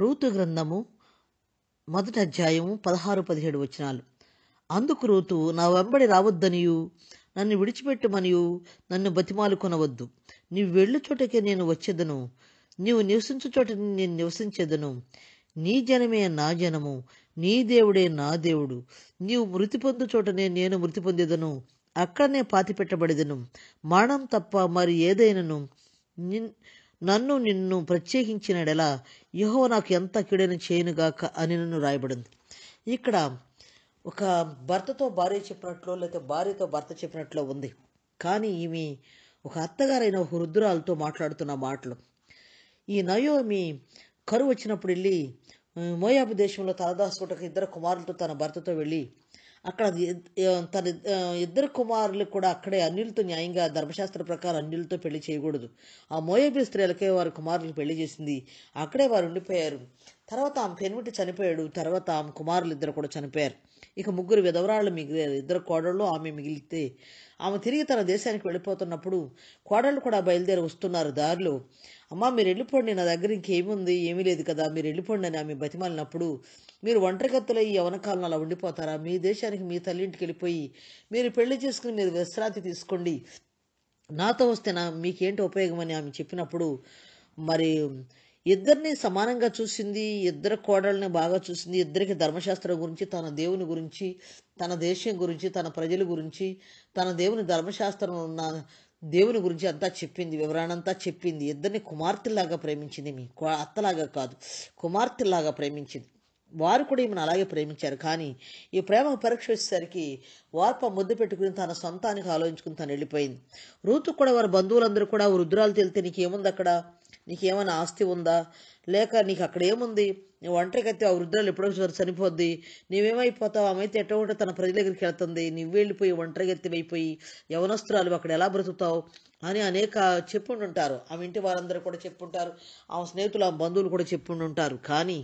Ruth గ్రంథము మొదటి అధ్యాయము పదహారు పదిహేడు వచనాలు అందుకు రూతు నా వెంబడి రావద్దనియు నన్ను విడిచిపెట్టమనియు నన్ను బతిమాలు కొనవద్దు నీవు వెళ్ళు చోటకే నేను వచ్చేదను నీవు నివసించు చోట నేను నివసించేదను నీ జనమే నా జనము నీ దేవుడే నా దేవుడు నీవు మృతి పొందు చోటనే నేను మృతి పొందేదను అక్కడనే పాతి పెట్టబడేదను మరణం తప్ప మరి ఏదైనను నన్ను నిన్ను ప్రత్యేకించినడెలా యహో నాకు ఎంత కీడైన చేయనుగాక అని నన్ను రాయబడింది ఇక్కడ ఒక భర్తతో భార్య చెప్పినట్లు లేకపోతే భార్యతో భర్త చెప్పినట్లు ఉంది కానీ ఈమె ఒక అత్తగారైన ఒక వృద్ధురాలతో మాట్లాడుతున్న మాటలు ఈ నయోమి కరువు వచ్చినప్పుడు వెళ్ళి మోయాబు దేశంలో తలదాసుకుంటకు ఇద్దరు కుమారులతో తన భర్తతో వెళ్ళి అక్కడ తన ఇద్దరు కుమారులు కూడా అక్కడే అన్యులతో న్యాయంగా ధర్మశాస్త్ర ప్రకారం అన్యులతో పెళ్లి చేయకూడదు ఆ మోయబి స్త్రీలకే వారి కుమారులు పెళ్లి చేసింది అక్కడే వారు ఉండిపోయారు తర్వాత ఆమె పెనుమిటి చనిపోయాడు తర్వాత ఆమె కుమారులు ఇద్దరు కూడా చనిపోయారు ఇక ముగ్గురు విధవరాళ్ళు మిగిలారు ఇద్దరు కోడళ్ళు ఆమె మిగిలితే ఆమె తిరిగి తన దేశానికి వెళ్ళిపోతున్నప్పుడు కోడళ్ళు కూడా బయలుదేరి వస్తున్నారు దారిలో అమ్మ మీరు వెళ్ళిపోండి నా దగ్గర ఇంకేముంది ఏమీ లేదు కదా మీరు వెళ్ళిపోండి అని ఆమె బతిమాలినప్పుడు మీరు ఒంటరిగత్తుల ఈ యవనకాలం అలా ఉండిపోతారా మీ దేశానికి మీ తల్లింటికి వెళ్ళిపోయి మీరు పెళ్లి చేసుకుని మీరు విశ్రాంతి తీసుకోండి నాతో వస్తే నా మీకేంటి అని ఆమె చెప్పినప్పుడు మరి ఇద్దరిని సమానంగా చూసింది ఇద్దరు కోడల్ని బాగా చూసింది ఇద్దరికి ధర్మశాస్త్రం గురించి తన దేవుని గురించి తన దేశం గురించి తన ప్రజల గురించి తన దేవుని ధర్మశాస్త్రం ఉన్న దేవుని గురించి అంతా చెప్పింది వివరాణంతా చెప్పింది ఇద్దరిని కుమార్తెలాగా ప్రేమించింది మీ అత్తలాగా కాదు కుమార్తెలాగా ప్రేమించింది వారు కూడా ఈమెను అలాగే ప్రేమించారు కానీ ఈ ప్రేమకు పరీక్ష వచ్చేసరికి వార్ప ముద్దు పెట్టుకుని తన సొంతానికి ఆలోచించుకుని తను వెళ్ళిపోయింది రూతు కూడా వారి బంధువులందరూ కూడా వృద్ధురాలు తెలితే నీకేముంది అక్కడ నీకేమైనా ఆస్తి ఉందా లేక నీకు అక్కడేముంది నువ్వు ఒంటరికైతే ఆ వృద్ధులు ఎప్పుడో చనిపోద్ది నువ్వేమైపోతావు ఆమె అయితే ఉంటే తన ప్రజల దగ్గరికి వెళ్తుంది నువ్వు వెళ్ళిపోయి ఒంటరిగత్తి అయిపోయి యవనస్తురాలు అక్కడ ఎలా బ్రతుకుతావు అని అనేక చెప్పుంటుంటారు ఆమె ఇంటి వారందరూ కూడా చెప్పుంటారు ఆమె స్నేహితులు ఆమె బంధువులు కూడా చెప్పుంటుంటారు కానీ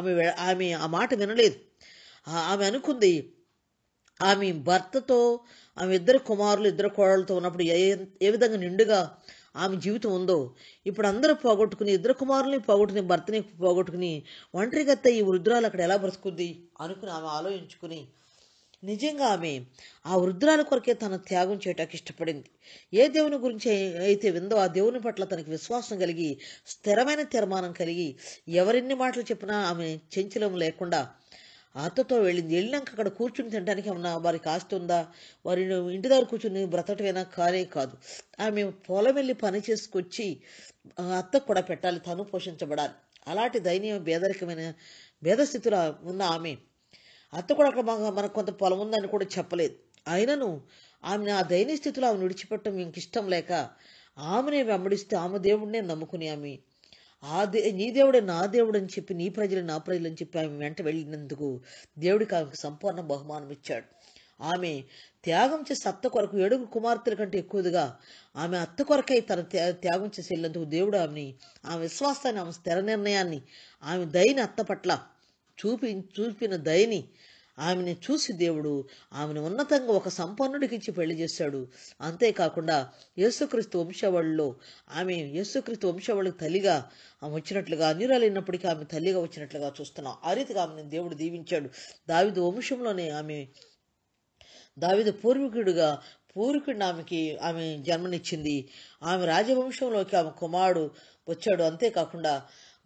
ఆమె ఆమె ఆ మాట వినలేదు ఆమె అనుకుంది ఆమె భర్తతో ఆమె ఇద్దరు కుమారులు ఇద్దరు కోడలతో ఉన్నప్పుడు ఏ ఏ విధంగా నిండుగా ఆమె జీవితం ఉందో ఇప్పుడు అందరూ పోగొట్టుకుని ఇద్దరు కుమారుల్ని పోగొట్టుకుని భర్తని పోగొట్టుకుని ఒంటరిగత్త ఈ వృద్ధురాలు అక్కడ ఎలా బ్రతుకుద్ది అనుకుని ఆమె ఆలోచించుకుని నిజంగా ఆమె ఆ వృద్ధురాల కొరకే తన త్యాగం చేయటానికి ఇష్టపడింది ఏ దేవుని గురించి అయితే విందో ఆ దేవుని పట్ల తనకి విశ్వాసం కలిగి స్థిరమైన తీర్మానం కలిగి ఎవరిన్ని మాటలు చెప్పినా ఆమె చెంచలం లేకుండా అత్తతో వెళ్ళింది వెళ్ళినాక అక్కడ కూర్చుని తినడానికి ఏమన్నా వారికి ఆస్తి ఉందా వారి ఇంటి దగ్గర కూర్చుని బ్రతకటమైనా కానే కాదు ఆమె పొలం వెళ్ళి పని చేసుకొచ్చి అత్తకు కూడా పెట్టాలి తను పోషించబడాలి అలాంటి దైన్యం బేదరికమైన భేదస్థితిలో ఉన్న ఆమె అత్త కూడా అక్కడ మనకు కొంత పొలం ఉందని కూడా చెప్పలేదు అయినను ఆమెను ఆ దైన్య స్థితిలో ఆమెను విడిచిపెట్టడం ఇంక ఇష్టం లేక ఆమెనే వెంబడిస్తే ఆమె దేవుడినే నమ్ముకుని ఆమె ఆ దే నీ దేవుడే నా దేవుడు అని చెప్పి నీ ప్రజలు నా ప్రజలు అని చెప్పి ఆమె వెంట వెళ్ళినందుకు దేవుడికి ఆమెకు సంపూర్ణ బహుమానం ఇచ్చాడు ఆమె త్యాగం చేసి అత్త కొరకు ఏడుగురు కుమార్తెల కంటే ఎక్కువగా ఆమె అత్త కొరకై తన త్యాగం చేసి వెళ్ళినందుకు దేవుడు ఆమెని ఆమె విశ్వాసాన్ని ఆమె స్థిర నిర్ణయాన్ని ఆమె దయని అత్త పట్ల చూపి చూపిన దయని ఆమెను చూసి దేవుడు ఆమెను ఉన్నతంగా ఒక సంపన్నుడికిచ్చి పెళ్లి చేశాడు అంతేకాకుండా యేసుక్రీస్తు వంశవాళ్ళలో ఆమె యేసుక్రీస్తు వంశవళికి తల్లిగా ఆమె వచ్చినట్లుగా అన్యురాలైనప్పటికీ ఆమె తల్లిగా వచ్చినట్లుగా చూస్తున్నాం ఆ రీతిగా ఆమెను దేవుడు దీవించాడు దావిదు వంశంలోనే ఆమె దావిదు పూర్వీకుడుగా పూర్వీకుడిని ఆమెకి ఆమె జన్మనిచ్చింది ఆమె రాజవంశంలోకి ఆమె కుమారుడు వచ్చాడు అంతేకాకుండా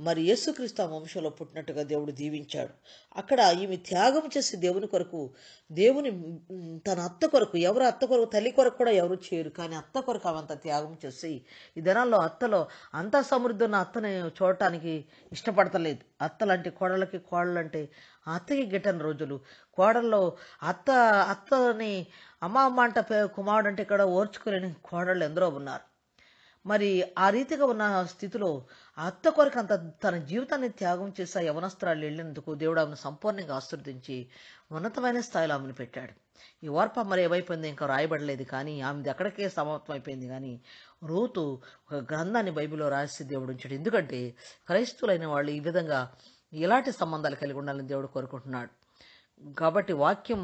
మరి యేసుక్రీస్తు ఆ వంశంలో పుట్టినట్టుగా దేవుడు దీవించాడు అక్కడ ఈమె త్యాగం చేసి దేవుని కొరకు దేవుని తన అత్త కొరకు ఎవరు అత్త కొరకు తల్లి కొరకు కూడా ఎవరు చేయరు కానీ అత్త కొరకు అవంత త్యాగం చేసి ఈ దినాల్లో అత్తలో అంతా సమృద్ధి ఉన్న అత్తని చూడటానికి ఇష్టపడతలేదు అత్తలంటే కోడలకి కోడలంటే అత్తకి గిట్టని రోజులు కోడల్లో అత్త అత్తని అమ్మ అమ్మ అంట కుమారుడు అంటే ఇక్కడ ఓర్చుకోలేని కోడళ్ళు ఎందరో ఉన్నారు మరి ఆ రీతిగా ఉన్న స్థితిలో అత్త కొరకు అంత తన జీవితాన్ని త్యాగం చేసి యవనస్త్రాలు వెళ్ళినందుకు దేవుడు ఆమెను సంపూర్ణంగా ఆశీర్దించి ఉన్నతమైన స్థాయిలో ఆమెను పెట్టాడు ఈ ఓర్ప మరి ఏమైపోయింది ఇంకా రాయబడలేదు కానీ ఆమెది అక్కడికే సమాప్తం అయిపోయింది కానీ రోతు ఒక గ్రంథాన్ని బైబిల్లో రాసి దేవుడు ఉంచాడు ఎందుకంటే క్రైస్తువులైన వాళ్ళు ఈ విధంగా ఇలాంటి సంబంధాలు కలిగి ఉండాలని దేవుడు కోరుకుంటున్నాడు కాబట్టి వాక్యం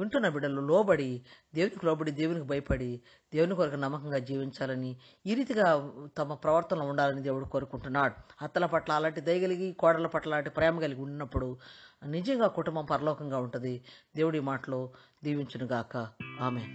వింటున్న బిడ్డలు లోబడి దేవునికి లోబడి దేవునికి భయపడి దేవుని కొరకు నమ్మకంగా జీవించాలని ఈ రీతిగా తమ ప్రవర్తనలో ఉండాలని దేవుడు కోరుకుంటున్నాడు అత్తల పట్ల అలాంటి దయగలిగి కోడల పట్ల అలాంటి ప్రేమ కలిగి ఉన్నప్పుడు నిజంగా కుటుంబం పరలోకంగా ఉంటుంది దేవుడి మాటలో దీవించునుగాక ఆమె